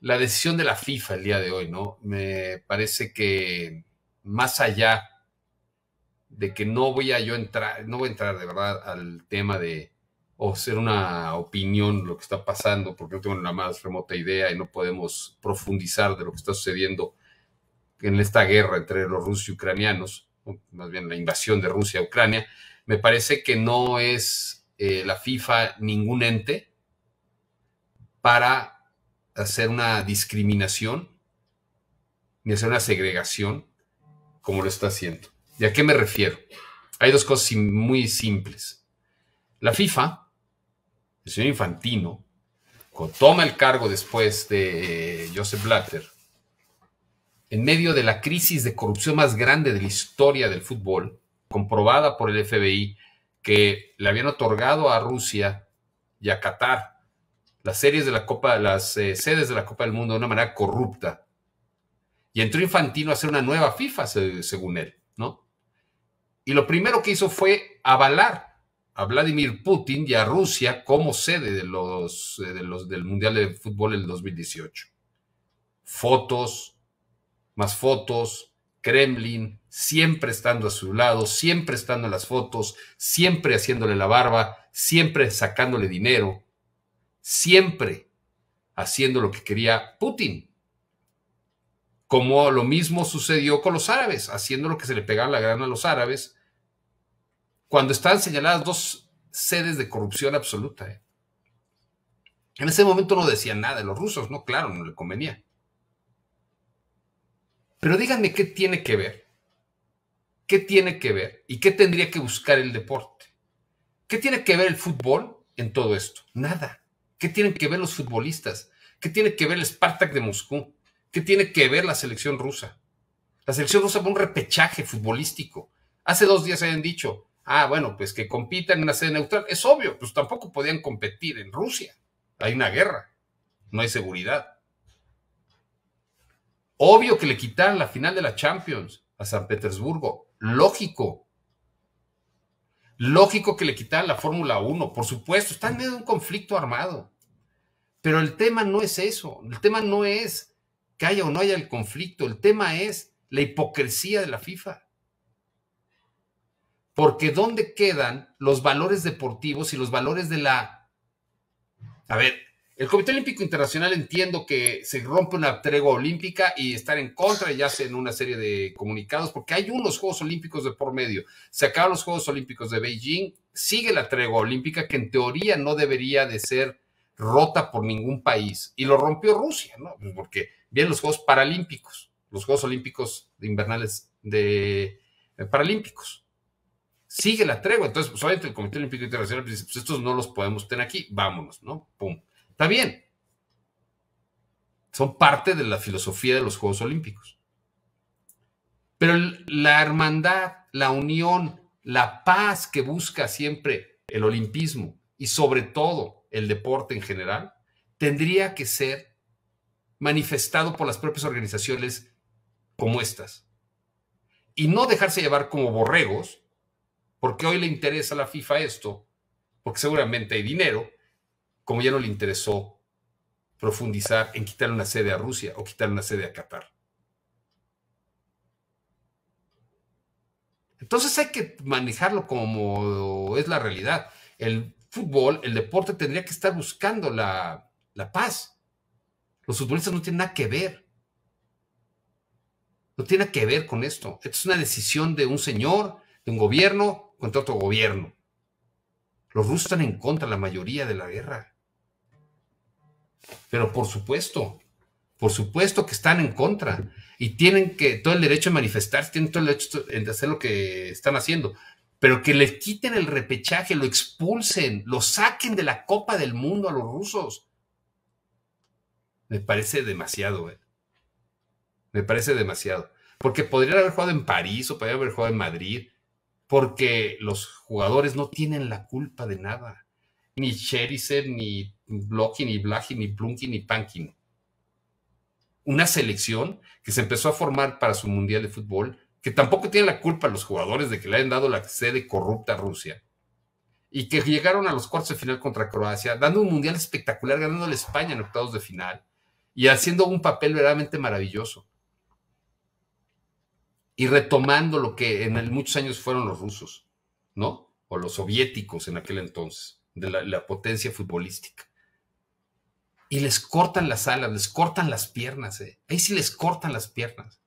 la decisión de la FIFA el día de hoy, ¿no? Me parece que más allá de que no voy a yo entrar, no voy a entrar de verdad al tema de o ser una opinión lo que está pasando, porque no tengo la más remota idea y no podemos profundizar de lo que está sucediendo en esta guerra entre los rusos y ucranianos, más bien la invasión de Rusia a Ucrania, me parece que no es eh, la FIFA ningún ente para hacer una discriminación ni hacer una segregación como lo está haciendo. ¿Y a qué me refiero? Hay dos cosas muy simples. La FIFA, el señor Infantino, toma el cargo después de eh, Joseph Blatter, en medio de la crisis de corrupción más grande de la historia del fútbol, comprobada por el FBI, que le habían otorgado a Rusia y a Qatar las series de la Copa, las eh, sedes de la Copa del Mundo de una manera corrupta. Y entró Infantino a hacer una nueva FIFA, según él, ¿no? Y lo primero que hizo fue avalar a Vladimir Putin y a Rusia como sede de los, eh, los del Mundial de Fútbol el 2018. Fotos, más fotos, Kremlin, siempre estando a su lado, siempre estando en las fotos, siempre haciéndole la barba, siempre sacándole dinero siempre haciendo lo que quería Putin. Como lo mismo sucedió con los árabes, haciendo lo que se le pegaba la grana a los árabes, cuando estaban señaladas dos sedes de corrupción absoluta. ¿eh? En ese momento no decían nada de los rusos, no, claro, no le convenía. Pero díganme qué tiene que ver, qué tiene que ver y qué tendría que buscar el deporte. ¿Qué tiene que ver el fútbol en todo esto? Nada. ¿Qué tienen que ver los futbolistas? ¿Qué tiene que ver el Spartak de Moscú? ¿Qué tiene que ver la selección rusa? La selección rusa fue un repechaje futbolístico. Hace dos días habían dicho, ah, bueno, pues que compitan en una sede neutral. Es obvio, pues tampoco podían competir en Rusia. Hay una guerra, no hay seguridad. Obvio que le quitaran la final de la Champions a San Petersburgo. Lógico. Lógico que le quitaran la Fórmula 1, por supuesto, está en medio de un conflicto armado. Pero el tema no es eso, el tema no es que haya o no haya el conflicto, el tema es la hipocresía de la FIFA. Porque ¿dónde quedan los valores deportivos y los valores de la... A ver, el Comité Olímpico Internacional entiendo que se rompe una tregua olímpica y estar en contra ya hacen una serie de comunicados, porque hay unos Juegos Olímpicos de por medio. Se acaban los Juegos Olímpicos de Beijing, sigue la tregua olímpica que en teoría no debería de ser rota por ningún país. Y lo rompió Rusia, ¿no? Pues porque vienen los Juegos Paralímpicos, los Juegos Olímpicos de invernales de, eh, Paralímpicos sigue la tregua. Entonces, solamente pues, el Comité Olímpico Internacional dice, pues estos no los podemos tener aquí, vámonos, ¿no? Pum. Está bien. Son parte de la filosofía de los Juegos Olímpicos. Pero la hermandad, la unión, la paz que busca siempre el olimpismo y sobre todo el deporte en general, tendría que ser manifestado por las propias organizaciones como estas. Y no dejarse llevar como borregos, porque hoy le interesa a la FIFA esto, porque seguramente hay dinero, como ya no le interesó profundizar en quitarle una sede a Rusia o quitarle una sede a Qatar. Entonces hay que manejarlo como es la realidad. El fútbol, el deporte tendría que estar buscando la, paz. Los futbolistas no tienen nada que ver. No tiene nada que ver con esto. Esto es una decisión de un señor, de un gobierno, contra otro gobierno. Los rusos están en contra la mayoría de la guerra. Pero por supuesto, por supuesto que están en contra y tienen que todo el derecho a manifestarse, tienen todo el derecho de hacer lo que están haciendo, pero que les quiten el repechaje, lo expulsen, lo saquen de la Copa del Mundo a los rusos. Me parece demasiado, eh. Me parece demasiado. Porque podrían haber jugado en París o podrían haber jugado en Madrid, porque los jugadores no tienen la culpa de nada. Ni Cherisev, ni Blokin y Blagin y Plunkin y Pankin. Una selección que se empezó a formar para su Mundial de Fútbol, que tampoco tiene la culpa los jugadores de que le hayan dado la sede corrupta a Rusia, y que llegaron a los cuartos de final contra Croacia, dando un Mundial espectacular, ganando a España en octavos de final, y haciendo un papel verdaderamente maravilloso. Y retomando lo que en muchos años fueron los rusos, ¿no? O los soviéticos en aquel entonces, de la potencia futbolística y les cortan las alas, les cortan las piernas. Eh. Ahí sí les cortan las piernas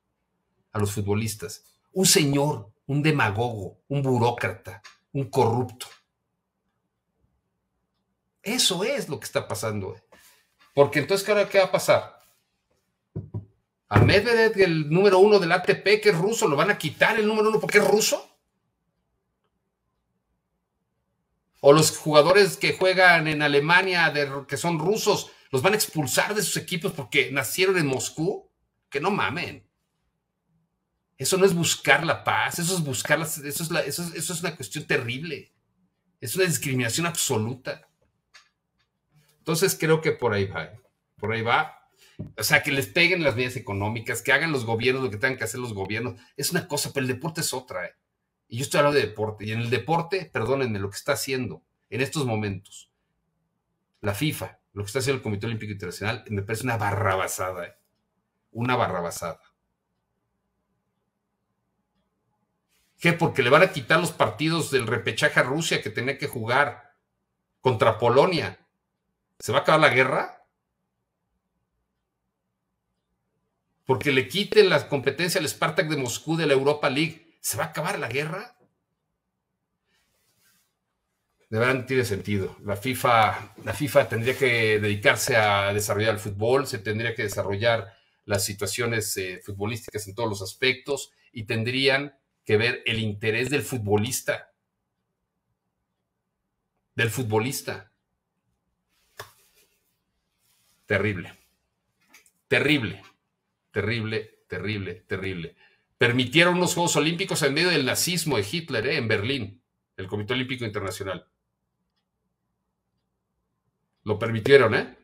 a los futbolistas. Un señor, un demagogo, un burócrata, un corrupto. Eso es lo que está pasando. Eh. Porque entonces, ¿ahora qué va a pasar? A Medvedev, el número uno del ATP, que es ruso, lo van a quitar el número uno porque es ruso. O los jugadores que juegan en Alemania, que son rusos, los van a expulsar de sus equipos porque nacieron en Moscú, que no mamen. Eso no es buscar la paz, eso es buscar eso, es eso, es, una cuestión terrible. Es una discriminación absoluta. Entonces creo que por ahí va, ¿eh? por ahí va. O sea, que les peguen las medidas económicas, que hagan los gobiernos lo que tengan que hacer los gobiernos. Es una cosa, pero el deporte es otra. ¿eh? Y yo estoy hablando de deporte. Y en el deporte, perdónenme, lo que está haciendo en estos momentos, la FIFA, lo que está haciendo el Comité Olímpico Internacional me parece una barrabasada, basada, eh. una barrabasada. ¿Qué? Porque le van a quitar los partidos del repechaje a Rusia que tenía que jugar contra Polonia. ¿Se va a acabar la guerra? Porque le quiten la competencia al Spartak de Moscú de la Europa League. ¿Se va a acabar la guerra? de verdad no tiene sentido. La FIFA, la FIFA tendría que dedicarse a desarrollar el fútbol, se tendría que desarrollar las situaciones eh, futbolísticas en todos los aspectos y tendrían que ver el interés del futbolista. Del futbolista. Terrible. Terrible. Terrible, terrible, terrible. Permitieron los Juegos Olímpicos en medio del nazismo de Hitler eh, en Berlín, el Comité Olímpico Internacional. Lo permitieron, ¿eh?